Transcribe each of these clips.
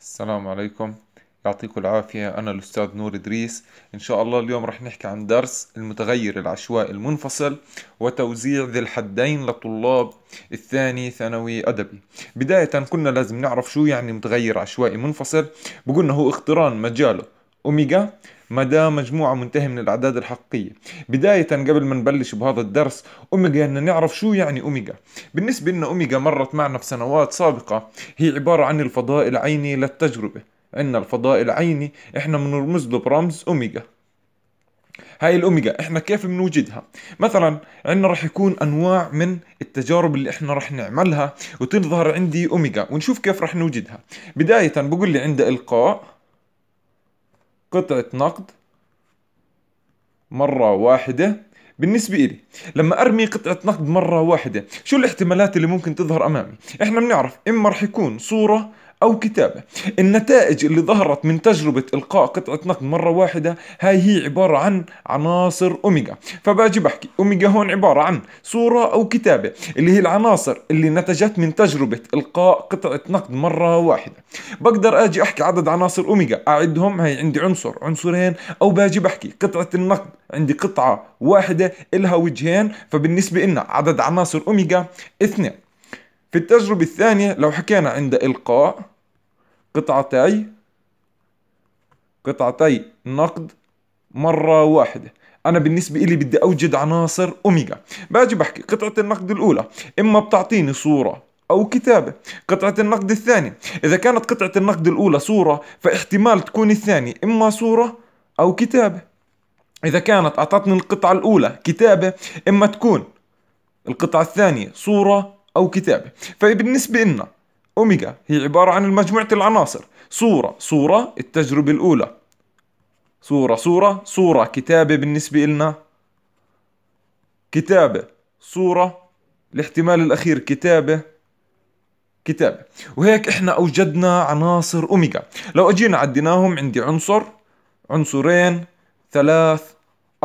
السلام عليكم يعطيكم العافية أنا الأستاذ نور إدريس إن شاء الله اليوم رح نحكي عن درس المتغير العشوائي المنفصل وتوزيع ذي الحدين لطلاب الثاني ثانوي أدبي بداية كنا لازم نعرف شو يعني متغير عشوائي منفصل بقولنا هو اقتران مجاله أوميجا مدى مجموعة منتهية من الأعداد الحقيقية بداية قبل ما نبلش بهذا الدرس أوميجا أن نعرف شو يعني أوميجا بالنسبة لنا أوميجا مرت معنا في سنوات سابقة هي عبارة عن الفضاء العيني للتجربة عندنا الفضاء العيني احنا بنرمز له برمز أوميجا هاي الأوميجا احنا كيف بنوجدها مثلا عندنا رح يكون أنواع من التجارب اللي احنا رح نعملها وتظهر عندي أوميجا ونشوف كيف رح نوجدها بداية بقول لي عند إلقاء قطعة نقد مرة واحدة بالنسبة إلي لما أرمي قطعة نقد مرة واحدة شو الاحتمالات اللي ممكن تظهر أمامي؟ إحنا بنعرف إما رح يكون صورة أو كتابة النتائج اللي ظهرت من تجربة إلقاء قطعة نقد مرة واحدة هاي هي عبارة عن عناصر أوميجا فباجي بحكي أوميجا هون عبارة عن صورة أو كتابة اللي هي العناصر اللي نتجت من تجربة إلقاء قطعة نقد مرة واحدة بقدر أجي أحكي عدد عناصر أوميجا أعدهم هي عندي عنصر عنصرين أو باجي بحكي قطعة النقد عندي قطعة واحدة إلها وجهين فبالنسبة لنا عدد عناصر أوميجا اثنين في التجربة الثانية لو حكينا عند إلقاء قطعتي قطعتي نقد مرة واحدة أنا بالنسبة إلي بدي أوجد عناصر أوميجا باجي بحكي قطعة النقد الأولى إما بتعطيني صورة أو كتابة قطعة النقد الثانية إذا كانت قطعة النقد الأولى صورة فاحتمال تكون الثانية إما صورة أو كتابة إذا كانت أعطتني القطعة الأولى كتابة إما تكون القطعة الثانية صورة أو كتابة فبالنسبة لنا أوميجا هي عبارة عن مجموعة العناصر صورة صورة التجربة الأولى صورة صورة صورة كتابة بالنسبة لنا كتابة صورة الاحتمال الأخير كتابة كتابة وهيك احنا أوجدنا عناصر أوميجا لو أجينا عديناهم عندي عنصر عنصرين ثلاث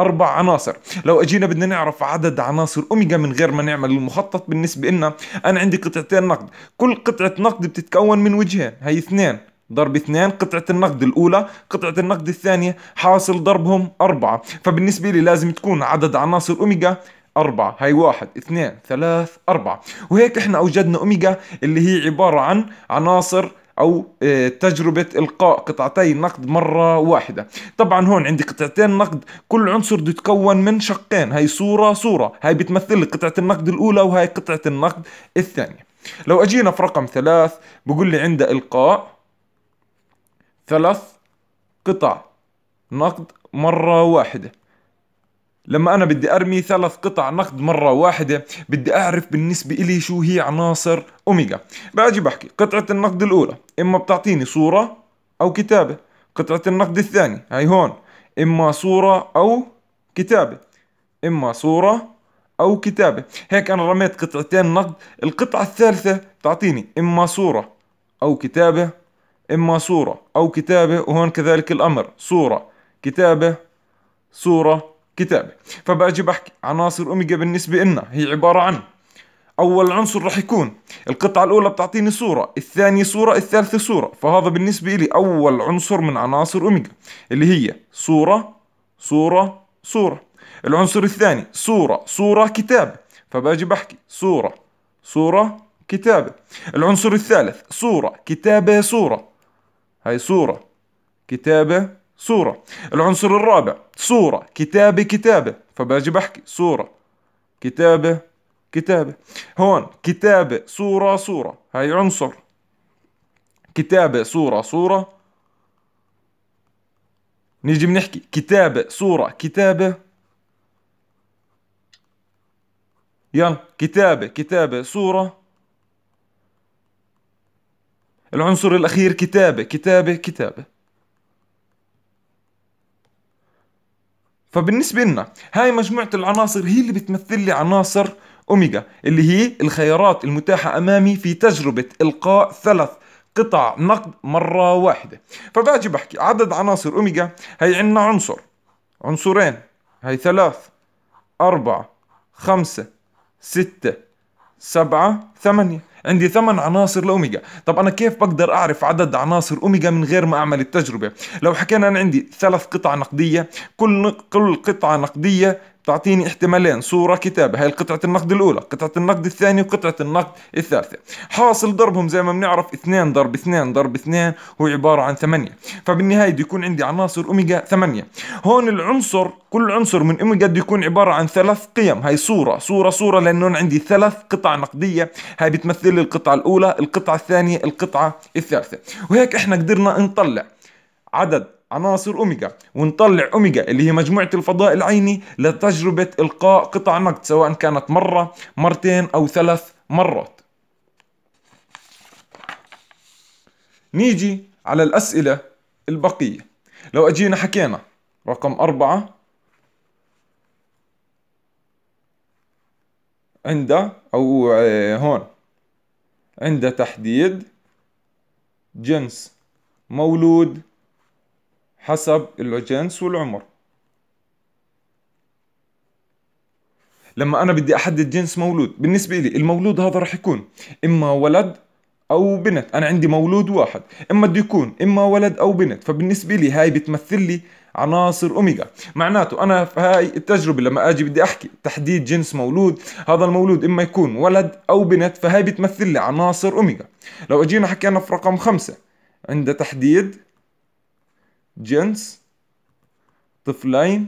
أربع عناصر لو أجينا بدنا نعرف عدد عناصر أوميجا من غير ما نعمل المخطط بالنسبة لنا أنا عندي قطعتين نقد كل قطعة نقد بتتكون من وجهين هي اثنين ضرب اثنين قطعة النقد الأولى قطعة النقد الثانية حاصل ضربهم أربعة فبالنسبة لي لازم تكون عدد عناصر أوميجا أربعة هاي واحد اثنين ثلاث أربعة وهيك احنا أوجدنا أوميجا اللي هي عبارة عن عناصر او آه، تجربه القاء قطعتي نقد مره واحده طبعا هون عندي قطعتين نقد كل عنصر بده يتكون من شقين هي صوره صوره هي بتمثل قطعه النقد الاولى وهي قطعه النقد الثانيه لو اجينا في رقم ثلاث بقول لي عند القاء ثلاث قطع نقد مره واحده لما أنا بدي أرمي ثلاث قطع نقد مرة واحدة بدي أعرف بالنسبة إلي شو هي عناصر أوميجا باجي بحكي قطعة النقد الأولى إما بتعطيني صورة أو كتابة قطعة النقد الثاني هاي هون إما صورة أو كتابة إما صورة أو كتابة هيك أنا رميت قطعتين نقد القطعة الثالثة تعطيني إما صورة أو كتابة إما صورة أو كتابة وهون كذلك الأمر صورة كتابة صورة كتابه فباجي بحكي عناصر اوميجا بالنسبه لنا هي عباره عن اول عنصر رح يكون القطعه الاولى بتعطيني صوره الثانيه صوره الثالثه صوره فهذا بالنسبه لي اول عنصر من عناصر اوميجا اللي هي صوره صوره صوره العنصر الثاني صوره صوره كتاب فباجي بحكي صوره صوره كتابه العنصر الثالث صوره كتابه صوره هاي صوره كتابه صورة العنصر الرابع صورة كتابة كتابة فباجي بحكي صورة كتابة كتابة هون كتابة صورة صورة هاي عنصر كتابة صورة صورة نيجي بنحكي كتابة صورة كتابة يلا كتابة كتابة صورة العنصر الأخير كتابة كتابة كتابة فبالنسبة لنا هاي مجموعة العناصر هي اللي بتمثل لي عناصر أوميجا اللي هي الخيارات المتاحة أمامي في تجربة إلقاء ثلاث قطع نقد مرة واحدة فباجي بحكي عدد عناصر أوميجا هي عندنا عنصر عنصرين هي ثلاث أربعة خمسة ستة سبعة ثمانية عندي ثمان عناصر لأوميجا طب أنا كيف بقدر أعرف عدد عناصر أوميجا من غير ما أعمل التجربة لو حكينا أنا عندي ثلاث قطع نقدية كل كل قطعة نقدية تعطيني احتمالين صورة كتابة هاي قطعة النقد الأولى قطعة النقد الثانية وقطعة النقد الثالثة حاصل ضربهم زي ما بنعرف 2 ضرب 2 ضرب 2 هو عبارة عن 8 فبالنهاية بده يكون عندي عناصر أوميجا 8 هون العنصر كل عنصر من أوميجا بده يكون عبارة عن ثلاث قيم هاي صورة صورة صورة لأنه أنا عندي ثلاث قطع نقدية هاي بتمثل لي القطعة الأولى القطعة الثانية القطعة الثالثة وهيك إحنا قدرنا نطلع عدد عناصر اوميجا ونطلع اوميجا اللي هي مجموعه الفضاء العيني لتجربه القاء قطع نقد سواء كانت مره مرتين او ثلاث مرات نيجي على الاسئله البقيه لو اجينا حكينا رقم أربعة عند أو آه، هون عند تحديد جنس مولود حسب الجنس والعمر لما انا بدي احدد جنس مولود بالنسبه لي المولود هذا راح يكون اما ولد او بنت انا عندي مولود واحد اما بده يكون اما ولد او بنت فبالنسبه لي هاي بتمثل لي عناصر اوميجا معناته انا في هاي التجربه لما اجي بدي احكي تحديد جنس مولود هذا المولود اما يكون ولد او بنت فهاي بتمثل لي عناصر اوميجا لو اجينا حكينا في رقم خمسة عند تحديد جنس طفلين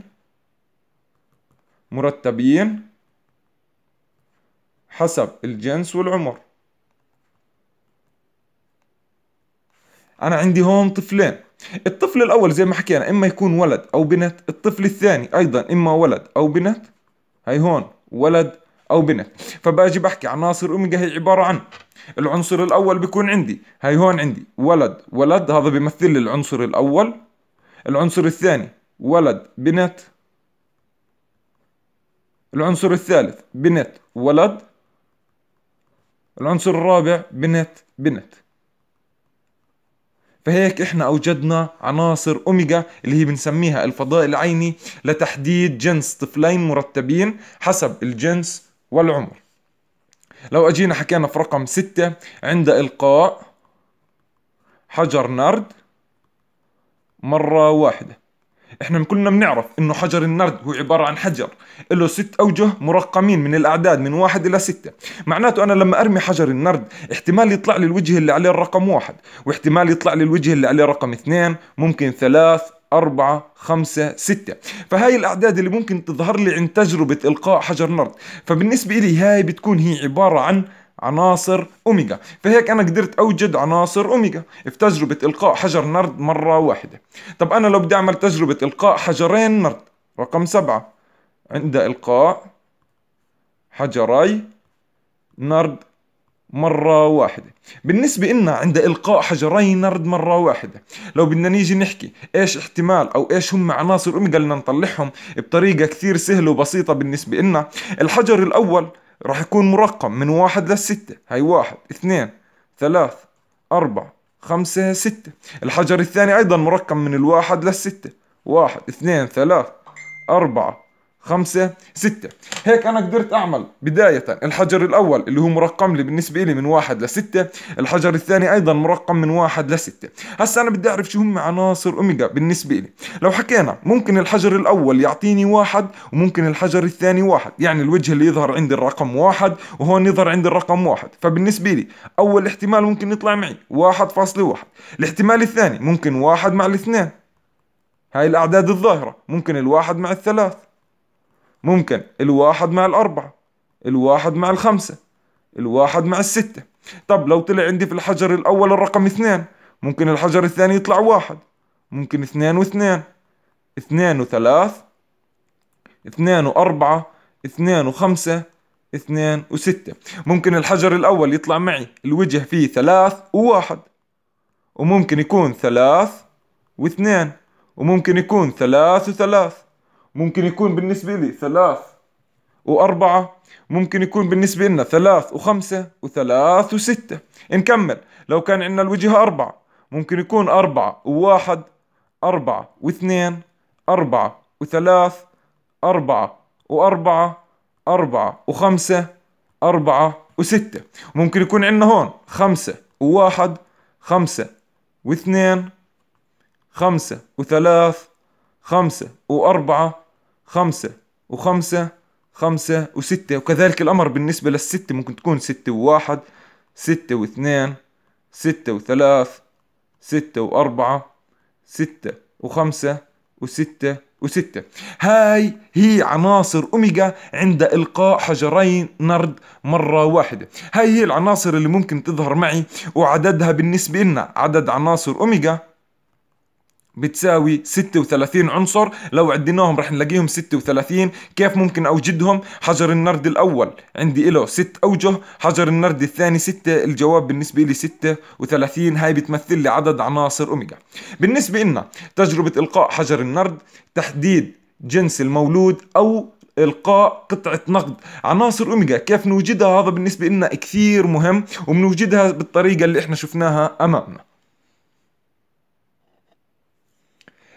مرتبين حسب الجنس والعمر انا عندي هون طفلين الطفل الاول زي ما حكينا اما يكون ولد او بنت الطفل الثاني ايضا اما ولد او بنت هي هون ولد او بنت فباجي بحكي عناصر اوميجا هي عباره عن العنصر الاول بيكون عندي هي هون عندي ولد ولد هذا بيمثل لي العنصر الاول العنصر الثاني ولد بنت العنصر الثالث بنت ولد العنصر الرابع بنت بنت فهيك احنا اوجدنا عناصر اوميجا اللي هي بنسميها الفضاء العيني لتحديد جنس طفلين مرتبين حسب الجنس والعمر لو اجينا حكينا في رقم ستة عند القاء حجر نرد مرة واحدة احنا كلنا بنعرف انه حجر النرد هو عبارة عن حجر له ست اوجه مرقمين من الاعداد من واحد الى ستة معناته انا لما ارمي حجر النرد احتمال يطلع لي الوجه اللي عليه الرقم واحد واحتمال يطلع لي الوجه اللي عليه رقم اثنين ممكن ثلاث أربعة خمسة ستة فهاي الأعداد اللي ممكن تظهر لي عند تجربة إلقاء حجر نرد فبالنسبة لي هاي بتكون هي عبارة عن عناصر أوميجا فهيك أنا قدرت أوجد عناصر أوميجا في تجربة إلقاء حجر نرد مرة واحدة طب أنا لو بدي أعمل تجربة إلقاء حجرين نرد رقم سبعة عند إلقاء حجري نرد مرة واحدة بالنسبة إلنا عند إلقاء حجري نرد مرة واحدة لو بدنا نيجي نحكي إيش احتمال أو إيش هم عناصر أوميجا اللي نطلعهم بطريقة كثير سهلة وبسيطة بالنسبة إلنا الحجر الأول راح يكون مرقم من واحد لستة هاي واحد اثنين ثلاث أربعة خمسة ستة الحجر الثاني أيضا مرقم من الواحد للستة واحد اثنين ثلاث أربعة خمسة ستة هيك أنا قدرت أعمل بداية الحجر الأول اللي هو مرقم لي بالنسبة لي من واحد لستة الحجر الثاني أيضا مرقم من واحد لستة هسا أنا بدي أعرف شو هم عناصر أوميجا بالنسبة لي لو حكينا ممكن الحجر الأول يعطيني واحد وممكن الحجر الثاني واحد يعني الوجه اللي يظهر عندي الرقم واحد وهون يظهر عندي الرقم واحد فبالنسبة لي أول احتمال ممكن يطلع معي واحد فاصلة واحد الاحتمال الثاني ممكن واحد مع الاثنين هاي الأعداد الظاهرة ممكن الواحد مع الثلاث ممكن الواحد مع الأربعة الواحد مع الخمسة الواحد مع الستة طب لو طلع عندي في الحجر الأول الرقم اثنان ممكن الحجر الثاني يطلع واحد ممكن اثنان واثنان اثنان وثلاث اثنان وأربعة اثنان وخمسة اثنان وستة ممكن الحجر الأول يطلع معي الوجه فيه ثلاث وواحد وممكن يكون ثلاث واثنان وممكن يكون ثلاث وثلاث ممكن يكون بالنسبة لي ثلاث وأربعة ممكن يكون بالنسبة لنا ثلاث وخمسة وثلاث وستة نكمل لو كان عندنا الوجهة أربعة ممكن يكون أربعة وواحد أربعة واثنين أربعة وثلاث أربعة وأربعة أربعة وخمسة أربعة وستة ممكن يكون عندنا هون خمسة وواحد خمسة واثنين خمسة وثلاث خمسة وأربعة خمسة وخمسة خمسة وستة وكذلك الأمر بالنسبة للستة ممكن تكون ستة وواحد ستة واثنين ستة وثلاث ستة وأربعة ستة وخمسة وستة وستة هاي هي عناصر أوميجا عند إلقاء حجرين نرد مرة واحدة هاي هي العناصر اللي ممكن تظهر معي وعددها بالنسبة لنا عدد عناصر أوميجا بتساوي 36 عنصر لو عديناهم رح نلاقيهم 36 كيف ممكن أوجدهم حجر النرد الأول عندي له 6 أوجه حجر النرد الثاني 6 الجواب بالنسبة لي 36 هاي بتمثل لي عدد عناصر أوميجا بالنسبة لنا تجربة إلقاء حجر النرد تحديد جنس المولود أو القاء قطعه نقد عناصر اوميجا كيف نوجدها هذا بالنسبه لنا كثير مهم وبنوجدها بالطريقه اللي احنا شفناها امامنا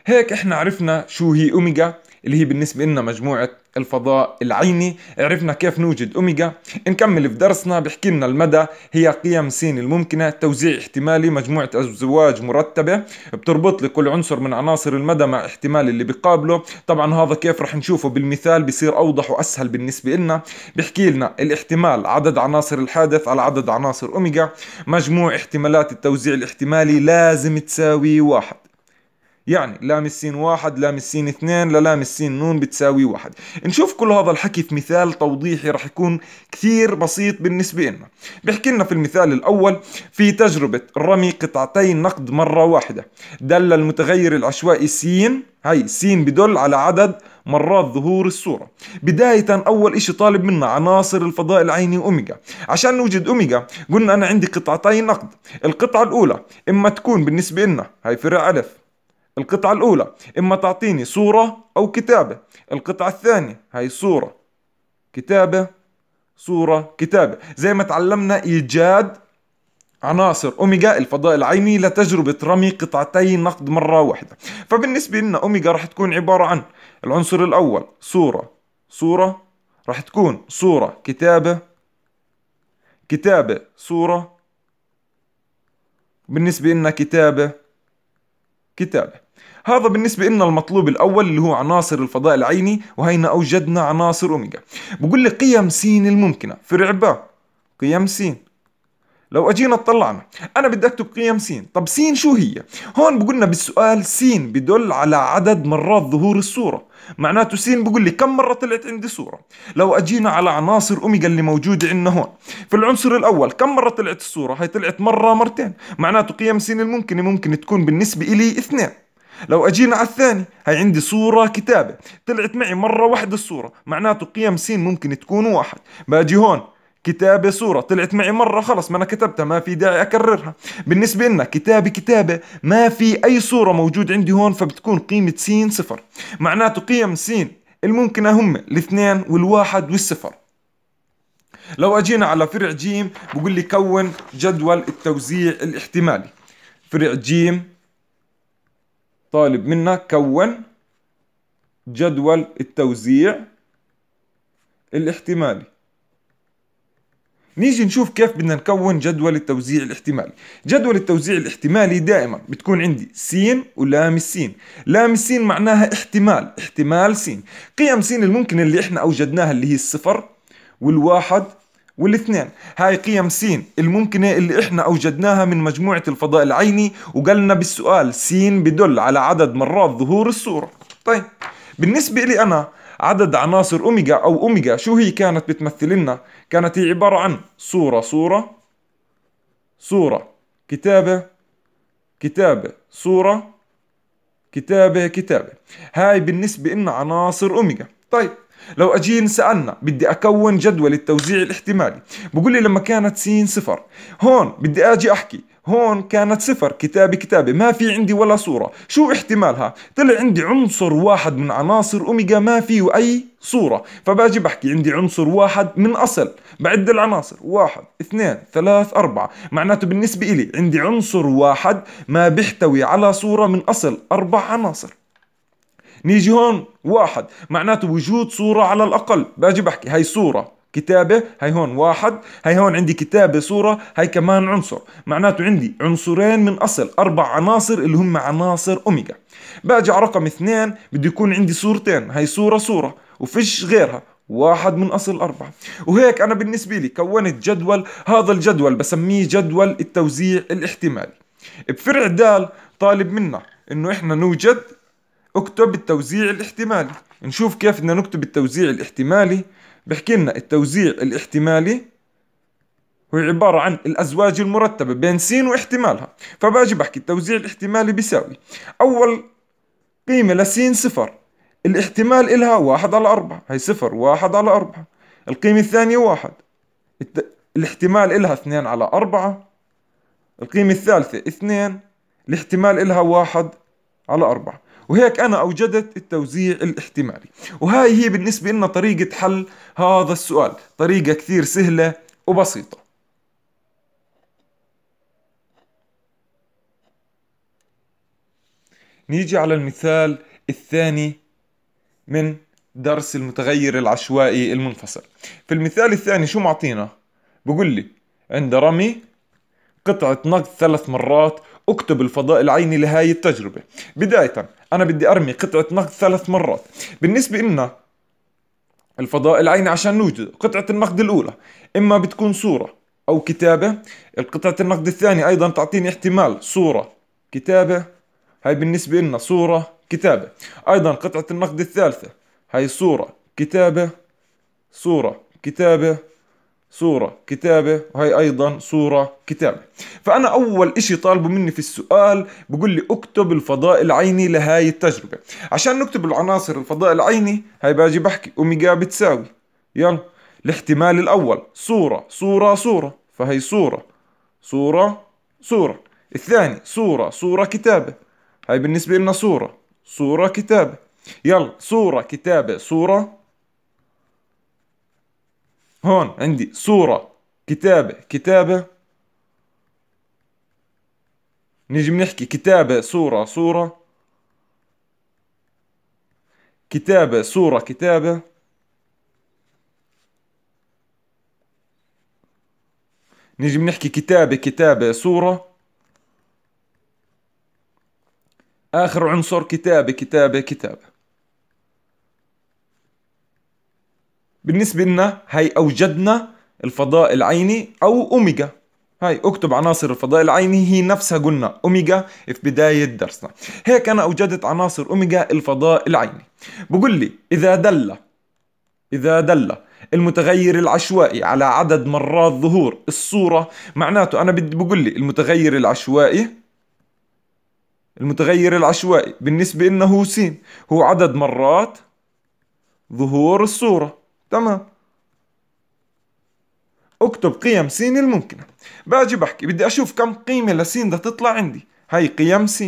هيك احنا عرفنا شو هي اوميجا اللي هي بالنسبة لنا مجموعة الفضاء العيني عرفنا كيف نوجد أوميجا نكمل في درسنا بحكي لنا المدى هي قيم سين الممكنة توزيع احتمالي مجموعة أزواج مرتبة بتربط لي كل عنصر من عناصر المدى مع احتمال اللي بقابله طبعا هذا كيف رح نشوفه بالمثال بصير أوضح وأسهل بالنسبة لنا بحكي لنا الاحتمال عدد عناصر الحادث على عدد عناصر أوميجا مجموع احتمالات التوزيع الاحتمالي لازم تساوي واحد يعني لام السين واحد لام السين اثنين للام السين نون بتساوي واحد نشوف كل هذا الحكي في مثال توضيحي رح يكون كثير بسيط بالنسبة لنا بيحكي لنا في المثال الأول في تجربة رمي قطعتي نقد مرة واحدة دل المتغير العشوائي سين هي سين بدل على عدد مرات ظهور الصورة بداية أول إشي طالب منا عناصر الفضاء العيني أوميجا عشان نوجد أوميجا قلنا أنا عندي قطعتين نقد القطعة الأولى إما تكون بالنسبة لنا هي فرع ألف القطعة الأولى إما تعطيني صورة أو كتابة القطعة الثانية هاي صورة كتابة صورة كتابة زي ما تعلمنا إيجاد عناصر أوميجا الفضاء العيني لتجربة رمي قطعتي نقد مرة واحدة فبالنسبة لنا أوميجا راح تكون عبارة عن العنصر الأول صورة صورة راح تكون صورة كتابة كتابة صورة بالنسبة لنا كتابة كتابة هذا بالنسبة لنا المطلوب الأول اللي هو عناصر الفضاء العيني وهينا أوجدنا عناصر أوميجا بقول لي قيم س الممكنة فرع باء قيم س لو اجينا اطلعنا انا بدي اكتب قيم س طب س شو هي هون بقولنا بالسؤال س بدل على عدد مرات ظهور الصوره معناته س بقول لي كم مره طلعت عندي صوره لو اجينا على عناصر اوميجا اللي موجوده عندنا هون في العنصر الاول كم مره طلعت الصوره هي طلعت مره مرتين معناته قيم س الممكنه ممكن تكون بالنسبه الي اثنين لو اجينا على الثاني هي عندي صورة كتابة طلعت معي مرة واحدة الصورة معناته قيم س ممكن تكون واحد باجي هون كتابة صورة طلعت معي مرة خلص ما أنا كتبتها ما في داعي أكررها بالنسبة لنا كتابة كتابة ما في أي صورة موجود عندي هون فبتكون قيمة س صفر معناته قيم س الممكنة هم الاثنين والواحد والصفر لو أجينا على فرع ج بقول لي كون جدول التوزيع الاحتمالي فرع جيم طالب منك كون جدول التوزيع الاحتمالي نيجي نشوف كيف بدنا نكون جدول التوزيع الاحتمالي جدول التوزيع الاحتمالي دائما بتكون عندي س ولام السين لام السين معناها احتمال احتمال س قيم س الممكنة اللي احنا اوجدناها اللي هي الصفر والواحد والاثنين هاي قيم سين الممكنة اللي احنا اوجدناها من مجموعة الفضاء العيني وقالنا بالسؤال سين بدل على عدد مرات ظهور الصورة طيب بالنسبة لي انا عدد عناصر اوميجا او اوميجا شو هي كانت بتمثل لنا كانت هي عبارة عن صورة صورة صورة كتابة كتابة صورة كتابة كتابة هاي بالنسبة لنا عناصر اوميجا طيب لو اجينا سالنا بدي اكون جدول التوزيع الاحتمالي بقول لي لما كانت سين صفر هون بدي اجي احكي هون كانت صفر كتابة كتابة ما في عندي ولا صورة شو احتمالها طلع عندي عنصر واحد من عناصر أوميجا ما فيه أي صورة فباجي بحكي عندي عنصر واحد من أصل بعد العناصر واحد اثنين ثلاث أربعة معناته بالنسبة إلي عندي عنصر واحد ما بيحتوي على صورة من أصل أربع عناصر نيجي هون واحد معناته وجود صورة على الأقل باجي بحكي هاي صورة كتابة هاي هون واحد هاي هون عندي كتابة صورة هاي كمان عنصر معناته عندي عنصرين من أصل أربع عناصر اللي هم عناصر أوميجا باجي على رقم اثنين بده يكون عندي صورتين هاي صورة صورة وفيش غيرها واحد من أصل أربعة وهيك أنا بالنسبة لي كونت جدول هذا الجدول بسميه جدول التوزيع الاحتمالي بفرع دال طالب منا انه احنا نوجد اكتب التوزيع الاحتمالي نشوف كيف بدنا نكتب التوزيع الاحتمالي بحكي لنا التوزيع الاحتمالي هو عبارة عن الأزواج المرتبة بين س واحتمالها فباجي بحكي التوزيع الاحتمالي بيساوي أول قيمة لسين صفر الاحتمال إلها واحد على أربعة هي صفر واحد على أربعة القيمة الثانية واحد الت... الاحتمال إلها اثنين على أربعة القيمة الثالثة اثنين الاحتمال إلها واحد على أربعة وهيك أنا أوجدت التوزيع الاحتمالي وهاي هي بالنسبة لنا طريقة حل هذا السؤال طريقة كثير سهلة وبسيطة نيجي على المثال الثاني من درس المتغير العشوائي المنفصل في المثال الثاني شو معطينا بقول لي عند رمي قطعة نقد ثلاث مرات اكتب الفضاء العيني لهاي التجربة بداية انا بدي ارمي قطعه نقد ثلاث مرات بالنسبه لنا الفضاء العيني عشان نوجده قطعه النقد الاولى اما بتكون صوره او كتابه القطعه النقد الثانيه ايضا تعطيني احتمال صوره كتابه هاي بالنسبه لنا صوره كتابه ايضا قطعه النقد الثالثه هاي صوره كتابه صوره كتابه صورة كتابة وهي أيضا صورة كتابة فأنا أول إشي طالبه مني في السؤال بقول لي أكتب الفضاء العيني لهاي التجربة عشان نكتب العناصر الفضاء العيني هاي باجي بحكي أوميجا بتساوي يلا الاحتمال الأول صورة صورة صورة فهي صورة صورة صورة الثاني صورة صورة كتابة هاي بالنسبة لنا صورة صورة كتابة يلا صورة كتابة صورة هون عندي صورة كتابة كتابة نجي بنحكي كتابة صورة صورة كتابة صورة كتابة نجي بنحكي كتابة كتابة صورة آخر عنصر كتابة كتابة كتابة بالنسبة لنا هي أوجدنا الفضاء العيني أو أوميجا هاي اكتب عناصر الفضاء العيني هي نفسها قلنا اوميجا في بداية درسنا هيك انا اوجدت عناصر اوميجا الفضاء العيني بقول لي اذا دل اذا دل المتغير العشوائي على عدد مرات ظهور الصورة معناته انا بدي بقول لي المتغير العشوائي المتغير العشوائي بالنسبة انه هو هو عدد مرات ظهور الصورة تمام اكتب قيم س الممكنة باجي بحكي بدي اشوف كم قيمة لس بدها تطلع عندي هاي قيم س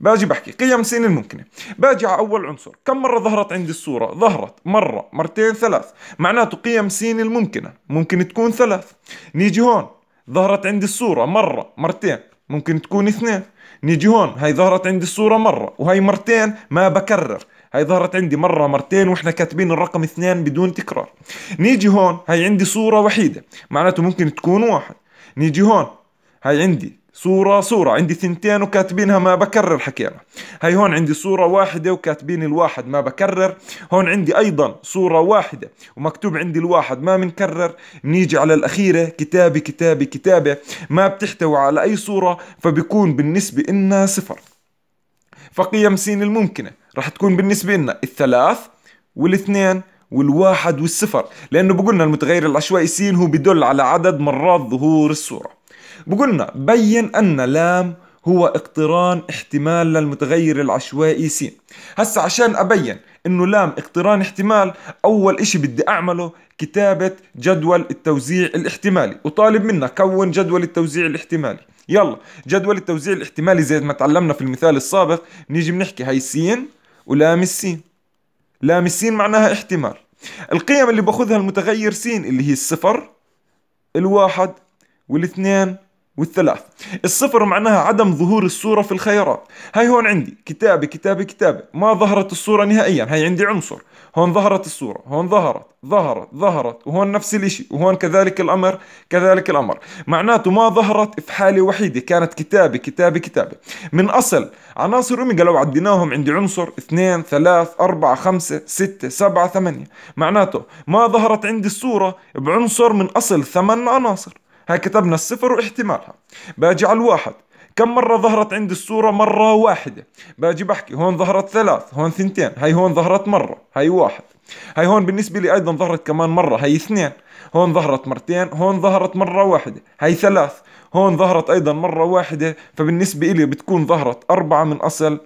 باجي بحكي قيم س الممكنة باجي على أول عنصر كم مرة ظهرت عندي الصورة ظهرت مرة مرتين ثلاث معناته قيم س الممكنة ممكن تكون ثلاث نيجي هون ظهرت عندي الصورة مرة مرتين ممكن تكون اثنين نيجي هون هاي ظهرت عندي الصورة مرة وهي مرتين ما بكرر هاي ظهرت عندي مرة مرتين واحنا كاتبين الرقم اثنين بدون تكرار نيجي هون هاي عندي صورة وحيدة معناته ممكن تكون واحد نيجي هون هاي عندي صورة صورة عندي ثنتين وكاتبينها ما بكرر حكينا هاي هون عندي صورة واحدة وكاتبين الواحد ما بكرر هون عندي أيضا صورة واحدة ومكتوب عندي الواحد ما منكرر نيجي على الأخيرة كتابة كتابة كتابة ما بتحتوي على أي صورة فبيكون بالنسبة إنها صفر فقيم سين الممكنة راح تكون بالنسبة لنا الثلاث والاثنين والواحد والصفر لأنه بقولنا المتغير العشوائي سين هو بدل على عدد مرات ظهور الصورة بقولنا بين أن لام هو اقتران احتمال للمتغير العشوائي س هسا عشان أبين إنه لام اقتران احتمال أول إشي بدي أعمله كتابة جدول التوزيع الاحتمالي وطالب منا كون جدول التوزيع الاحتمالي يلا جدول التوزيع الاحتمالي زي ما تعلمنا في المثال السابق نيجي بنحكي هي سين ولام السين لام السين معناها احتمال القيم اللي باخذها المتغير سين اللي هي الصفر الواحد والاثنين والثلاث الصفر معناها عدم ظهور الصورة في الخيارات هاي هون عندي كتابة كتابة كتابة ما ظهرت الصورة نهائيا هاي عندي عنصر هون ظهرت الصورة هون ظهرت ظهرت ظهرت وهون نفس الاشي وهون كذلك الامر كذلك الامر معناته ما ظهرت في حالة وحيدة كانت كتابة كتابة كتابة من اصل عناصر اوميجا لو عديناهم عندي عنصر اثنين ثلاث اربعة خمسة ستة سبعة ثمانية معناته ما ظهرت عندي الصورة بعنصر من اصل ثمان عناصر هاي كتبنا الصفر واحتمالها باجي على الواحد كم مرة ظهرت عند الصورة مرة واحدة باجي بحكي هون ظهرت ثلاث هون ثنتين هاي هون ظهرت مرة هاي واحد هاي هون بالنسبة لي أيضا ظهرت كمان مرة هاي اثنين هون ظهرت مرتين هون ظهرت مرة واحدة هاي ثلاث هون ظهرت أيضا مرة واحدة فبالنسبة لي بتكون ظهرت أربعة من أصل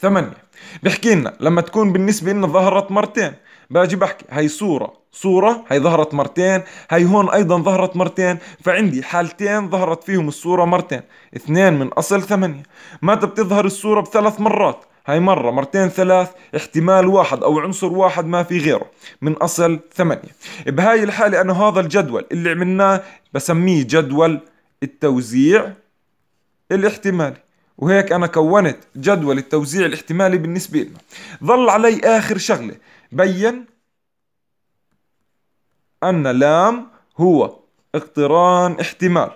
ثمانية بحكي لنا لما تكون بالنسبة لنا ظهرت مرتين باجي بحكي هاي صورة صورة هي ظهرت مرتين هي هون أيضا ظهرت مرتين فعندي حالتين ظهرت فيهم الصورة مرتين اثنين من أصل ثمانية متى بتظهر الصورة بثلاث مرات هاي مرة مرتين ثلاث احتمال واحد أو عنصر واحد ما في غيره من أصل ثمانية بهاي الحالة أنا هذا الجدول اللي عملناه بسميه جدول التوزيع الاحتمالي وهيك أنا كونت جدول التوزيع الاحتمالي بالنسبة لنا ظل علي آخر شغلة بين أن لام هو اقتران احتمال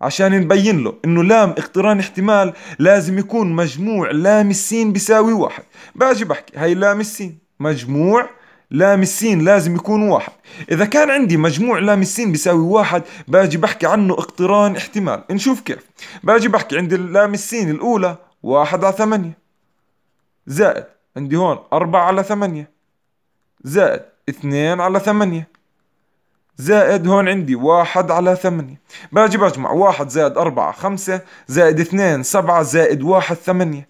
عشان نبين له انه لام اقتران احتمال لازم يكون مجموع لام السين بيساوي واحد باجي بحكي هاي لام السين مجموع لام السين لازم يكون واحد اذا كان عندي مجموع لام السين بيساوي واحد باجي بحكي عنه اقتران احتمال نشوف كيف باجي بحكي عندي لام السين الاولى واحد على ثمانية زائد عندي هون أربعة على ثمانية زائد اثنين على ثمانية زائد هون عندي واحد على ثمانية باجي بجمع واحد زائد أربعة خمسة زائد اثنين سبعة زائد واحد ثمانية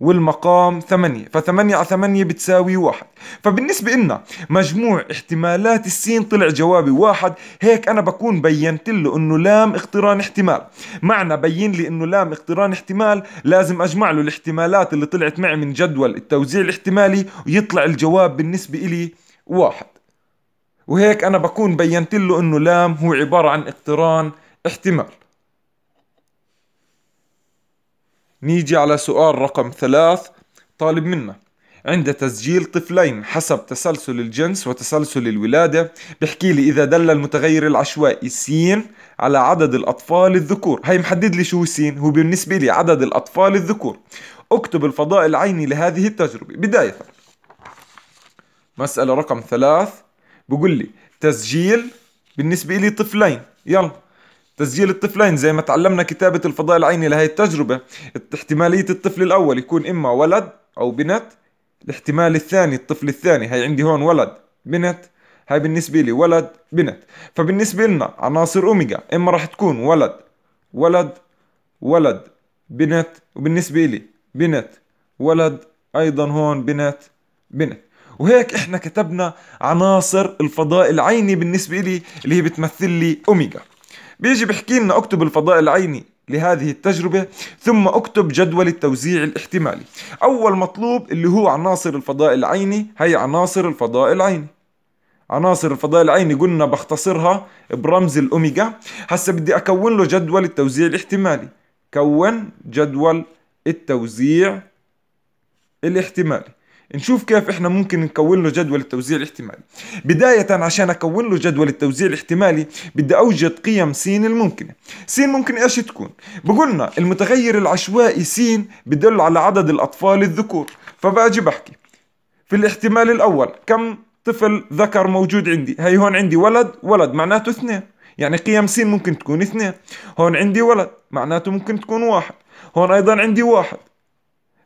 والمقام ثمانية فثمانية على ثمانية بتساوي واحد فبالنسبة لنا مجموع احتمالات السين طلع جوابي واحد هيك أنا بكون بينت له أنه لام اقتران احتمال معنى بين لي أنه لام اقتران احتمال لازم أجمع له الاحتمالات اللي طلعت معي من جدول التوزيع الاحتمالي ويطلع الجواب بالنسبة إلي واحد وهيك أنا بكون بينت له إنه لام هو عبارة عن اقتران احتمال نيجي على سؤال رقم ثلاث طالب منا عند تسجيل طفلين حسب تسلسل الجنس وتسلسل الولادة بحكي لي إذا دل المتغير العشوائي سين على عدد الأطفال الذكور هي محدد لي شو سين هو بالنسبة لي عدد الأطفال الذكور اكتب الفضاء العيني لهذه التجربة بداية مسألة رقم ثلاث بقول لي تسجيل بالنسبة لي طفلين يلا تسجيل الطفلين زي ما تعلمنا كتابة الفضاء العيني لهي التجربة احتمالية الطفل الأول يكون إما ولد أو بنت الاحتمال الثاني الطفل الثاني هي عندي هون ولد بنت هاي بالنسبة لي ولد بنت فبالنسبة لنا عناصر أوميجا إما راح تكون ولد ولد ولد بنت وبالنسبة لي بنت ولد أيضا هون بنت بنت وهيك احنا كتبنا عناصر الفضاء العيني بالنسبة لي اللي هي بتمثل لي أوميجا بيجي بحكي لنا اكتب الفضاء العيني لهذه التجربة ثم اكتب جدول التوزيع الاحتمالي أول مطلوب اللي هو عناصر الفضاء العيني هي عناصر الفضاء العيني عناصر الفضاء العيني قلنا بختصرها برمز الأوميجا هسا بدي أكون له جدول التوزيع الاحتمالي كون جدول التوزيع الاحتمالي نشوف كيف احنا ممكن نكون له جدول التوزيع الاحتمالي بداية عشان اكون له جدول التوزيع الاحتمالي بدي اوجد قيم س الممكنة س ممكن ايش تكون بقولنا المتغير العشوائي س بدل على عدد الاطفال الذكور فباجي بحكي في الاحتمال الاول كم طفل ذكر موجود عندي هي هون عندي ولد ولد معناته اثنين يعني قيم س ممكن تكون اثنين هون عندي ولد معناته ممكن تكون واحد هون ايضا عندي واحد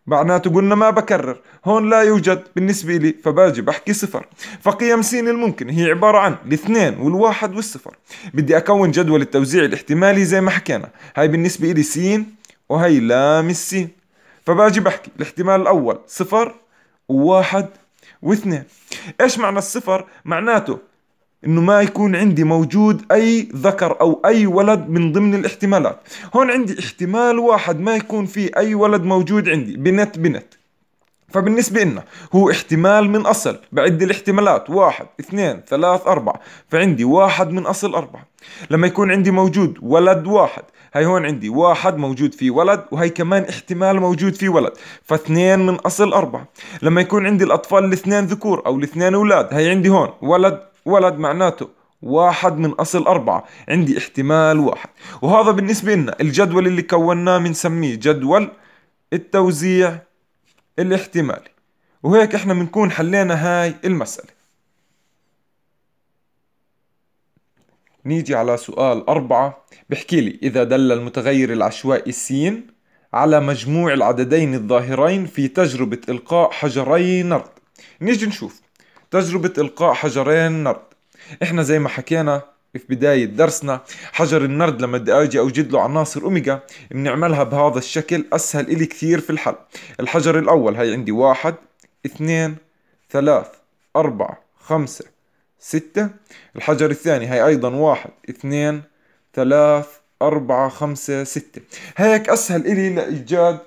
معناته قلنا ما بكرر هون لا يوجد بالنسبة لي فباجي بحكي صفر فقيم س الممكن هي عبارة عن الاثنين والواحد والصفر بدي أكون جدول التوزيع الاحتمالي زي ما حكينا هاي بالنسبة لي س وهي لام السين فباجي بحكي الاحتمال الأول صفر وواحد واثنين ايش معنى الصفر معناته انه ما يكون عندي موجود اي ذكر او اي ولد من ضمن الاحتمالات هون عندي احتمال واحد ما يكون في اي ولد موجود عندي بنت بنت فبالنسبة لنا هو احتمال من أصل بعد الاحتمالات واحد اثنين ثلاث أربعة فعندي واحد من أصل أربعة لما يكون عندي موجود ولد واحد هاي هون عندي واحد موجود فيه ولد وهي كمان احتمال موجود فيه ولد فاثنين من أصل أربعة لما يكون عندي الأطفال الاثنين ذكور أو الاثنين أولاد هاي عندي هون ولد ولد معناته واحد من أصل أربعة عندي احتمال واحد وهذا بالنسبة لنا الجدول اللي كوناه بنسميه جدول التوزيع الاحتمالي وهيك احنا بنكون حلينا هاي المسألة نيجي على سؤال أربعة بحكي لي إذا دل المتغير العشوائي سين على مجموع العددين الظاهرين في تجربة إلقاء حجري نرد نيجي نشوف تجربة إلقاء حجرين نرد إحنا زي ما حكينا في بداية درسنا حجر النرد لما بدي أجي أوجد له عناصر أوميجا بنعملها بهذا الشكل أسهل إلي كثير في الحل الحجر الأول هي عندي واحد اثنين ثلاث أربعة خمسة ستة الحجر الثاني هي أيضا واحد اثنين ثلاث أربعة خمسة ستة هيك أسهل إلي لإيجاد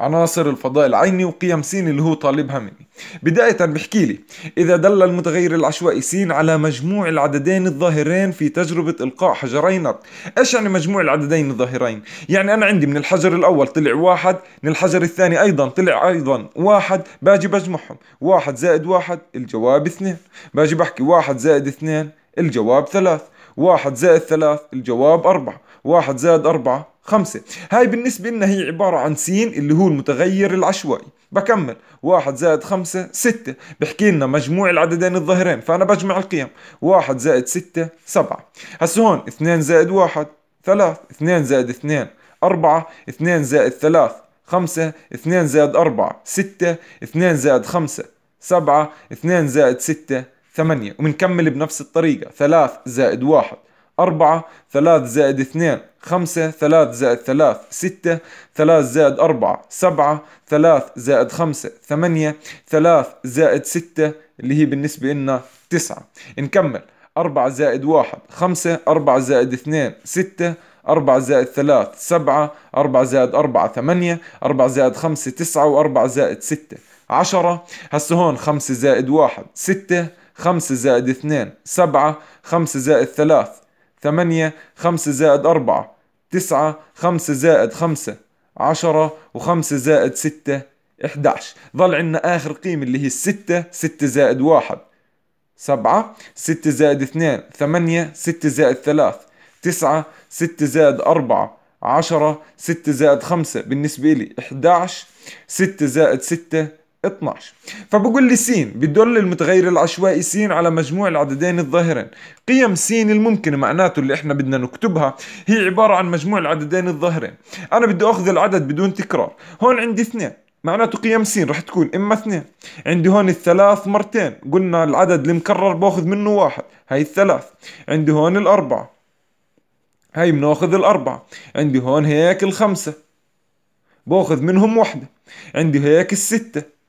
عناصر الفضاء العيني وقيم سين اللي هو طالبها مني بداية بحكي لي إذا دل المتغير العشوائي سين على مجموع العددين الظاهرين في تجربة إلقاء حجري نار إيش يعني مجموع العددين الظاهرين؟ يعني أنا عندي من الحجر الأول طلع واحد من الحجر الثاني أيضا طلع أيضا واحد باجي بجمعهم واحد زائد واحد الجواب اثنين باجي بحكي واحد زائد اثنين الجواب ثلاث واحد زائد ثلاث الجواب أربعة واحد زائد أربعة خمسة هاي بالنسبة لنا هي عبارة عن سين اللي هو المتغير العشوائي بكمل واحد زائد خمسة ستة بحكي لنا مجموع العددين الظاهرين فأنا بجمع القيم واحد زائد ستة سبعة هسه هون اثنين زائد واحد ثلاث اثنين زائد اثنين أربعة اثنين زائد ثلاث خمسة اثنين زائد أربعة ستة اثنين زائد خمسة سبعة اثنين زائد ستة ثمانية ومنكمل بنفس الطريقة ثلاث زائد واحد 4 3 زائد 2 5 3 زائد 3 6 3 زائد 4 7 3 زائد 5 8 3 زائد 6 اللي هي بالنسبة لنا 9 نكمل 4 زائد 1 5 4 زائد 2 6 4 زائد 3 7 4 زائد 4 8 4 زائد 5 9 و4 زائد 6 10 هسه هون 5 زائد 1 6 5 زائد 2 7 5 زائد 3 ثمانية خمسة زائد أربعة تسعة خمسة زائد خمسة عشرة وخمسة زائد ستة 11 ظل عندنا آخر قيمة اللي هي الستة ستة زائد واحد سبعة ستة زائد اثنين ثمانية ستة زائد ثلاث تسعة ستة زائد أربعة عشرة ستة زائد خمسة بالنسبة لي 11 ستة زائد ستة 12 فبقول لي س بدل المتغير العشوائي س على مجموع العددين الظاهرين قيم س الممكنة معناته اللي احنا بدنا نكتبها هي عبارة عن مجموع العددين الظاهرين أنا بدي أخذ العدد بدون تكرار هون عندي اثنين معناته قيم س رح تكون إما اثنين عندي هون الثلاث مرتين قلنا العدد المكرر باخذ منه واحد هاي الثلاث عندي هون الأربعة هاي بناخذ الأربعة عندي هون هيك الخمسة باخذ منهم وحدة عندي هيك الستة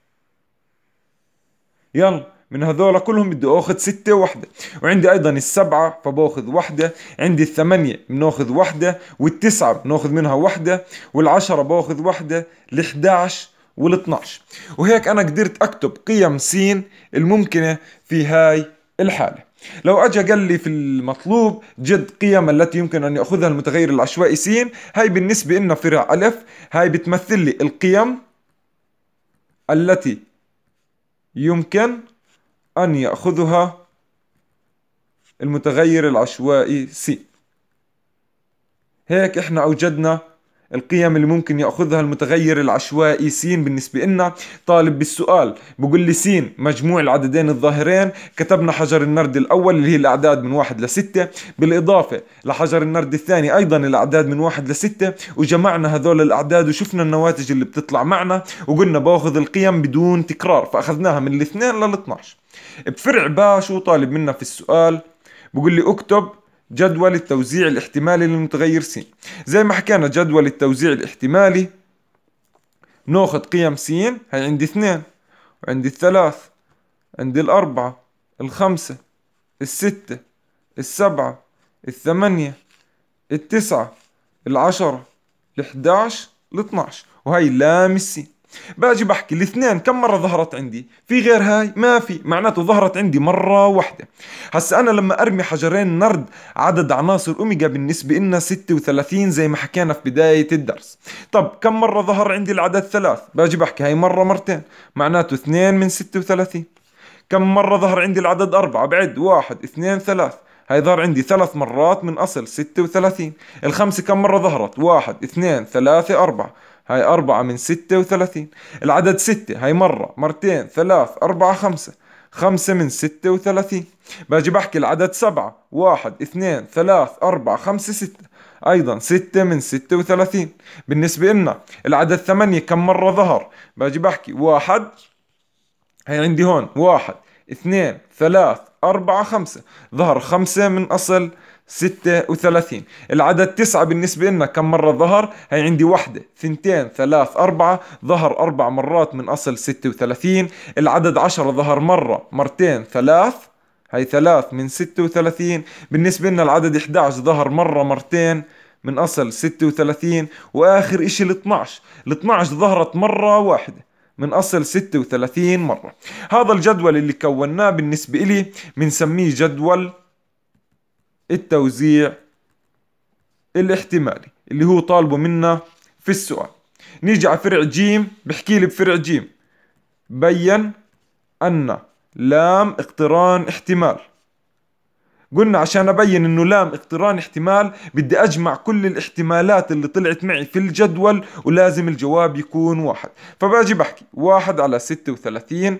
يلا من هذول كلهم بدي اخذ ستة وحدة وعندي ايضا السبعة فباخذ وحدة عندي الثمانية بناخذ وحدة والتسعة بناخذ منها وحدة والعشرة باخذ وحدة ال11 وال12 وهيك انا قدرت اكتب قيم س الممكنة في هاي الحالة لو اجى قال لي في المطلوب جد قيم التي يمكن ان ياخذها المتغير العشوائي س هاي بالنسبة لنا فرع الف هاي بتمثل لي القيم التي يمكن أن يأخذها المتغير العشوائي سي هيك احنا أوجدنا القيم اللي ممكن ياخذها المتغير العشوائي س بالنسبه لنا طالب بالسؤال بقول لي س مجموع العددين الظاهرين كتبنا حجر النرد الاول اللي هي الاعداد من واحد لستة بالاضافه لحجر النرد الثاني ايضا الاعداد من واحد لستة وجمعنا هذول الاعداد وشفنا النواتج اللي بتطلع معنا وقلنا باخذ القيم بدون تكرار فاخذناها من الاثنين لل 12 بفرع با شو طالب منا في السؤال بقول لي اكتب جدول التوزيع الاحتمالي للمتغير س زي ما حكينا جدول التوزيع الاحتمالي ناخذ قيم س هي عندي اثنين وعندي الثلاث عندي الأربعة الخمسة الستة السبعة الثمانية التسعة العشرة الحداش الاثناش وهي لام السين باجي بحكي الاثنين كم مره ظهرت عندي في غير هاي ما في معناته ظهرت عندي مره واحده هسا انا لما ارمي حجرين نرد عدد عناصر اوميجا بالنسبه إنها 36 زي ما حكينا في بدايه الدرس طب كم مره ظهر عندي العدد ثلاث باجي بحكي هاي مره مرتين معناته 2 من 36 كم مرة ظهر عندي العدد أربعة بعد واحد اثنين ثلاث هاي ظهر عندي ثلاث مرات من أصل 36 وثلاثين الخمسة كم مرة ظهرت واحد اثنين ثلاثة أربعة هاي أربعة من ستة وثلاثين العدد ستة هاي مرة مرتين ثلاث أربعة خمسة خمسة من ستة وثلاثين باجي بحكي العدد سبعة واحد اثنين ثلاث أربعة خمسة ستة أيضا ستة من ستة وثلاثين بالنسبة لنا العدد ثمانية كم مرة ظهر باجي بحكي واحد هي عندي هون واحد اثنين ثلاث أربعة خمسة ظهر خمسة من أصل 36 العدد 9 بالنسبة لنا كم مرة ظهر هي عندي واحدة ثنتين ثلاث أربعة ظهر أربع مرات من أصل 36 العدد 10 ظهر مرة مرتين ثلاث هي ثلاث من 36 بالنسبة لنا العدد 11 ظهر مرة مرتين من أصل 36 وآخر إشي ال 12 ال 12 ظهرت مرة واحدة من أصل 36 مرة هذا الجدول اللي كوناه بالنسبة إلي بنسميه جدول التوزيع الاحتمالي اللي هو طالبه منا في السؤال نيجي على فرع جيم بحكي لي بفرع جيم بين أن لام اقتران احتمال قلنا عشان أبين إنه لام اقتران احتمال بدي أجمع كل الاحتمالات اللي طلعت معي في الجدول ولازم الجواب يكون واحد فباجي بحكي واحد على ستة وثلاثين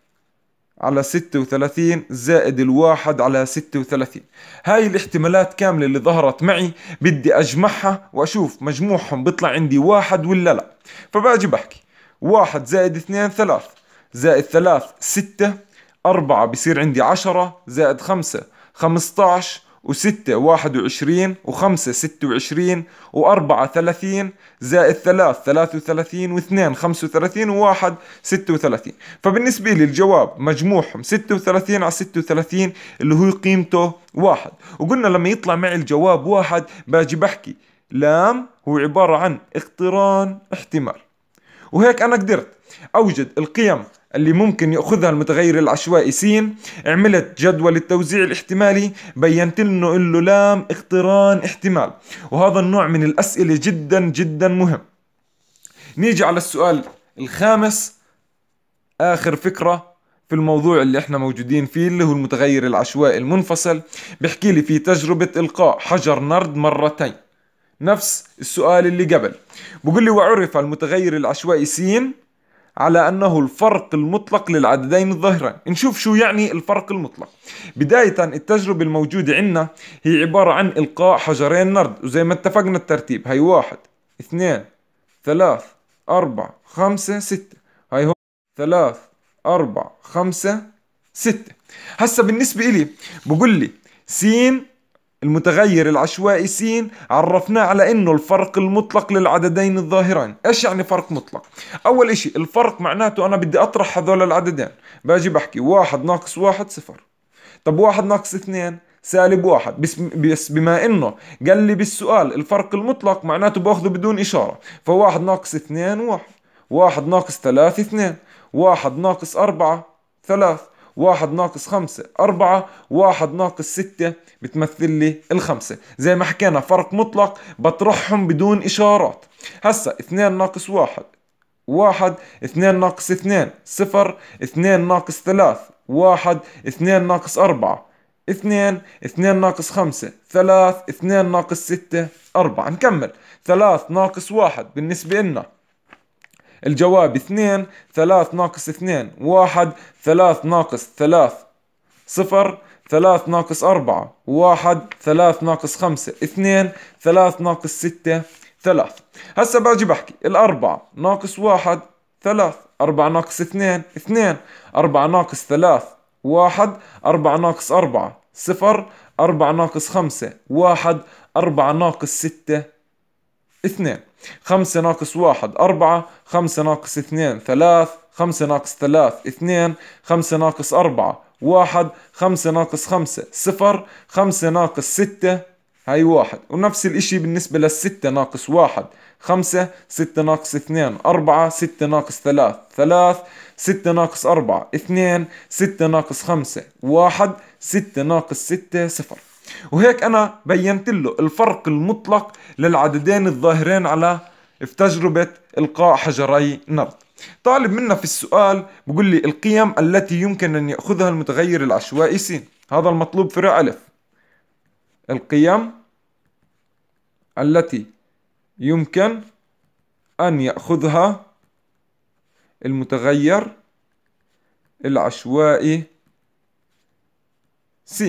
على 36 زائد الواحد على 36 هاي الاحتمالات كاملة اللي ظهرت معي بدي أجمعها وأشوف مجموعهم بيطلع عندي واحد ولا لا فباجي بحكي واحد زائد اثنين ثلاث زائد ثلاث ستة أربعة بصير عندي عشرة زائد خمسة خمسة عشر و6 21 و5 26 و4 30 زائد 3 33 و2 35 و1 36 فبالنسبة لي الجواب مجموعهم 36 على 36 اللي هو قيمته 1 وقلنا لما يطلع معي الجواب 1 باجي بحكي لام هو عبارة عن اقتران احتمال وهيك أنا قدرت أوجد القيم اللي ممكن ياخذها المتغير العشوائي س عملت جدول التوزيع الاحتمالي بينت لنا انه لام اقتران احتمال وهذا النوع من الاسئله جدا جدا مهم نيجي على السؤال الخامس اخر فكره في الموضوع اللي احنا موجودين فيه اللي هو المتغير العشوائي المنفصل بحكي لي في تجربه القاء حجر نرد مرتين نفس السؤال اللي قبل بقول لي وعرف المتغير العشوائي سين على أنه الفرق المطلق للعددين الظاهرين نشوف شو يعني الفرق المطلق بداية التجربة الموجودة عندنا هي عبارة عن إلقاء حجرين نرد وزي ما اتفقنا الترتيب هي واحد اثنين ثلاث أربع خمسة ستة هاي هون ثلاث أربع خمسة ستة هسا بالنسبة إلي بقول لي سين المتغير العشوائي س عرفناه على انه الفرق المطلق للعددين الظاهرين ايش يعني فرق مطلق اول اشي الفرق معناته انا بدي اطرح هذول العددين باجي بحكي واحد ناقص واحد صفر طب واحد ناقص اثنين سالب واحد بس, بس بما انه قال لي بالسؤال الفرق المطلق معناته باخذه بدون اشارة فواحد ناقص اثنين واحد واحد ناقص ثلاث اثنين واحد ناقص اربعة ثلاث واحد ناقص خمسة أربعة واحد ناقص ستة بتمثل لي الخمسة زي ما حكينا فرق مطلق بطرحهم بدون إشارات هسا اثنان ناقص واحد واحد اثنان ناقص اثنين صفر اثنان ناقص ثلاث واحد اثنان ناقص أربعة اثنين اثنين ناقص خمسة ثلاث اثنين ناقص ستة أربعة نكمل ثلاث ناقص واحد بالنسبة لنا الجواب 2 3 ناقص 2 1 3 ناقص 3 صفر ثلاث ناقص أربعة واحد ثلاث ناقص خمسة اثنين ثلاث ناقص ستة ثلاث هسا باجي بحكي الأربعة ناقص واحد ثلاث أربعة ناقص اثنين اثنين أربعة ناقص ثلاث واحد أربعة ناقص أربعة صفر أربعة ناقص خمسة واحد أربعة ناقص ستة اثنين خمسة ناقص واحد أربعة خمسة ناقص اثنين ثلاث خمسة ناقص ثلاث اثنين خمسة ناقص أربعة واحد خمسة ناقص خمسة صفر خمسة ناقص ستة هاي واحد ونفس الاشي بالنسبة للستة ناقص واحد خمسة ستة ناقص اثنين أربعة ستة ناقص ثلاث ثلاث ستة ناقص أربعة اثنين ستة ناقص خمسة واحد ستة ناقص ستة صفر وهيك أنا بينت له الفرق المطلق للعددين الظاهرين على في تجربة إلقاء حجري نرد طالب منا في السؤال بقول لي القيم التي يمكن أن يأخذها المتغير العشوائي س هذا المطلوب فرع ألف القيم التي يمكن أن يأخذها المتغير العشوائي س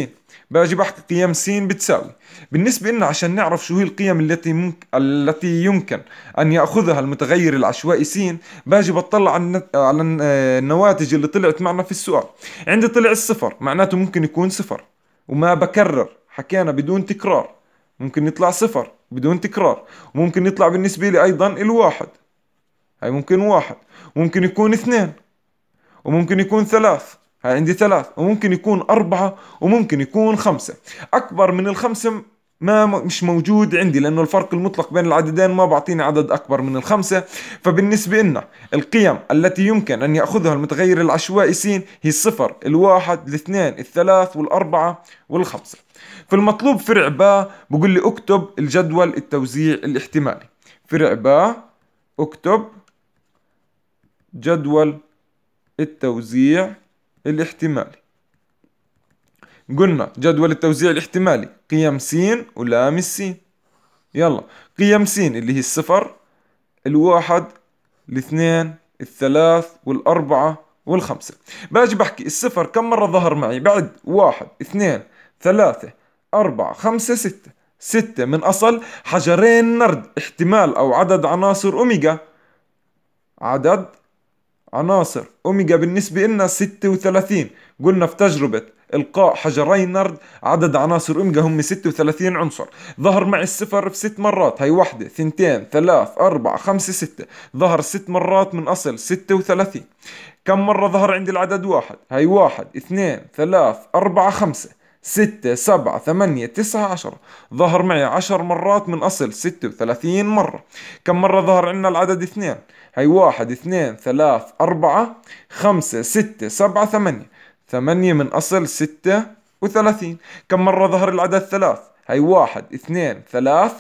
باجي بحكي قيم س بتساوي بالنسبة لنا عشان نعرف شو هي القيم التي ممكن التي يمكن أن يأخذها المتغير العشوائي س باجي بطلع على النواتج اللي طلعت معنا في السؤال عندي طلع الصفر معناته ممكن يكون صفر وما بكرر حكينا بدون تكرار ممكن يطلع صفر بدون تكرار وممكن يطلع بالنسبة لي أيضا الواحد هاي ممكن واحد ممكن يكون اثنين وممكن يكون ثلاث عندي ثلاث وممكن يكون أربعة وممكن يكون خمسة أكبر من الخمسة ما مش موجود عندي لانه الفرق المطلق بين العددين ما بعطيني عدد اكبر من الخمسه فبالنسبه لنا القيم التي يمكن ان ياخذها المتغير العشوائي س هي الصفر الواحد الاثنين الثلاث والاربعه والخمسه فالمطلوب فرع با بقول لي اكتب الجدول التوزيع الاحتمالي فرع با اكتب جدول التوزيع الاحتمالي قلنا جدول التوزيع الاحتمالي قيم س ولام السين يلا قيم س اللي هي الصفر الواحد الاثنين الثلاث والأربعة والخمسة باجي بحكي الصفر كم مرة ظهر معي بعد واحد اثنين ثلاثة أربعة خمسة ستة ستة من أصل حجرين نرد احتمال أو عدد عناصر أوميجا عدد عناصر أوميجا بالنسبة لنا 36 قلنا في تجربة إلقاء حجري نرد عدد عناصر أوميجا هم 36 عنصر ظهر معي الصفر في ست مرات هي واحدة ثنتين ثلاث أربعة خمسة ستة ظهر ست مرات من أصل 36 كم مرة ظهر عندي العدد واحد هي واحد اثنين ثلاث أربعة خمسة ستة سبعة ثمانية تسعة عشرة ظهر معي عشر مرات من أصل ستة وثلاثين مرة كم مرة ظهر عندنا العدد اثنين هي واحد اثنين ثلاث أربعة خمسة ستة سبعة ثمانية ثمانية من أصل ستة وثلاثين كم مرة ظهر العدد ثلاث هي واحد اثنين ثلاث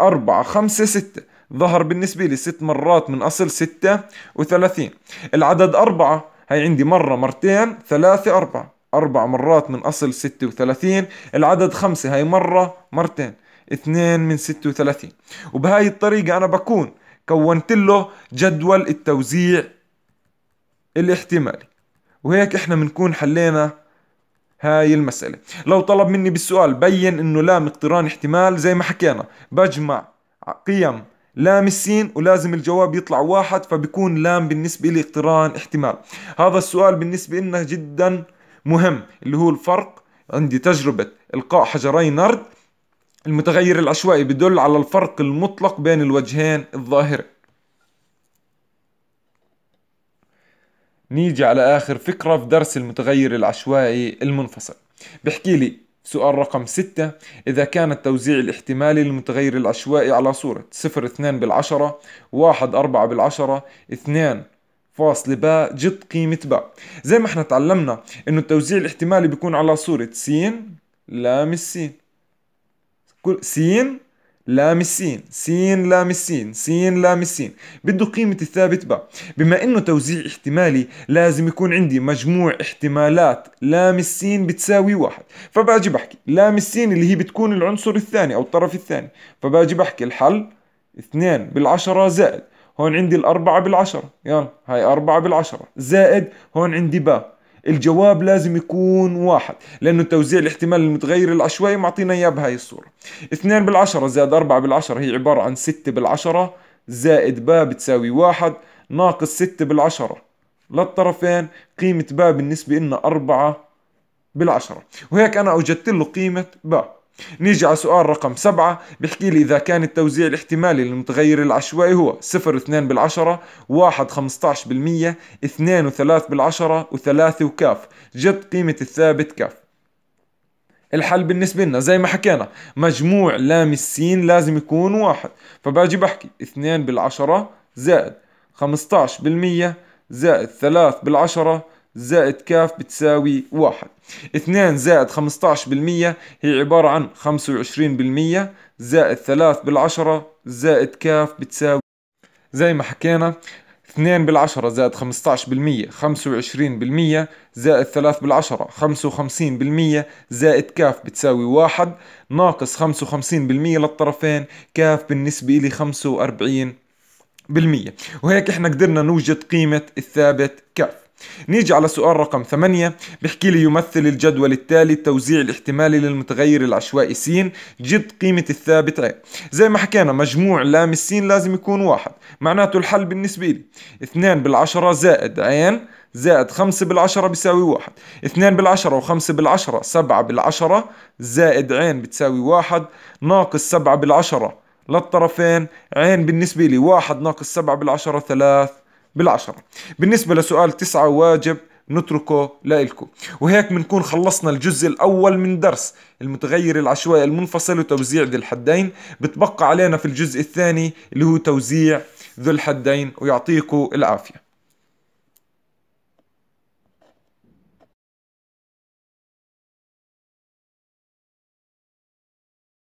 أربعة خمسة ستة ظهر بالنسبة لي ست مرات من أصل ستة وثلاثين العدد أربعة هي عندي مرة مرتين ثلاثة أربعة أربع مرات من أصل ستة وثلاثين العدد خمسة هاي مرة مرتين اثنين من ستة وثلاثين وبهاي الطريقة أنا بكون كونت له جدول التوزيع الاحتمالي وهيك احنا بنكون حلينا هاي المسألة لو طلب مني بالسؤال بين انه لام اقتران احتمال زي ما حكينا بجمع قيم لام السين ولازم الجواب يطلع واحد فبكون لام بالنسبة لي اقتران احتمال هذا السؤال بالنسبة لنا جدا مهم اللي هو الفرق عندي تجربة إلقاء حجري نرد المتغير العشوائي بدل على الفرق المطلق بين الوجهين الظاهرة نيجي على آخر فكرة في درس المتغير العشوائي المنفصل بحكي لي سؤال رقم 6 إذا كان التوزيع الاحتمالي للمتغير العشوائي على صورة 0 2 بالعشرة 1 4 بالعشرة 2 فاصلة ب جد قيمة ب زي ما احنا تعلمنا انه التوزيع الاحتمالي بيكون على صورة س لام السين س لام السين س لام السين س لام السين بده قيمة الثابت باء بما انه توزيع احتمالي لازم يكون عندي مجموع احتمالات لام السين بتساوي واحد فباجي بحكي لام السين اللي هي بتكون العنصر الثاني او الطرف الثاني فباجي بحكي الحل اثنين بالعشرة زائد هون عندي الأربعة بالعشرة يلا هاي أربعة بالعشرة زائد هون عندي باء الجواب لازم يكون واحد لأنه توزيع الاحتمال المتغير العشوائي معطينا إياه بهاي الصورة اثنين بالعشرة زائد أربعة بالعشرة هي عبارة عن ستة بالعشرة زائد باء بتساوي واحد ناقص ستة بالعشرة للطرفين قيمة باء بالنسبة لنا أربعة بالعشرة وهيك أنا أوجدت له قيمة باء نيجي على سؤال رقم سبعة بيحكي لي إذا كان التوزيع الاحتمالي للمتغير العشوائي هو صفر اثنين بالعشرة واحد خمستاش بالمية اثنين وثلاث بالعشرة وثلاثة وكاف جد قيمة الثابت كاف الحل بالنسبة لنا زي ما حكينا مجموع لام السين لازم يكون واحد فباجي بحكي اثنين بالعشرة زائد خمستاش بالمية زائد ثلاث بالعشرة زائد كاف بتساوي واحد اثنان زائد خمستاش بالمية هي عبارة عن خمسة وعشرين بالمية زائد ثلاث بالعشرة زائد كاف بتساوي زي ما حكينا 2 بالعشرة زائد 15 بالمية 25 بالمية زائد 3 بالعشرة 55 بالمية زائد كاف بتساوي واحد ناقص 55 بالمية للطرفين كاف بالنسبة خمسة 45 بالمية وهيك احنا قدرنا نوجد قيمة الثابت كاف نيجي على سؤال رقم ثمانية بيحكي لي يمثل الجدول التالي التوزيع الاحتمالي للمتغير العشوائي س جد قيمة الثابت ع زي ما حكينا مجموع لام السين لازم يكون واحد معناته الحل بالنسبة لي 2 بالعشرة زائد عين زائد 5 بالعشرة بيساوي واحد 2 بالعشرة و5 بالعشرة 7 بالعشرة زائد عين بتساوي واحد ناقص 7 بالعشرة للطرفين عين بالنسبة لي واحد ناقص 7 بالعشرة ثلاث بالعشرة بالنسبة لسؤال تسعة واجب نتركه لإلكم وهيك بنكون خلصنا الجزء الأول من درس المتغير العشوائي المنفصل وتوزيع ذي الحدين بتبقى علينا في الجزء الثاني اللي هو توزيع ذو الحدين ويعطيكم العافية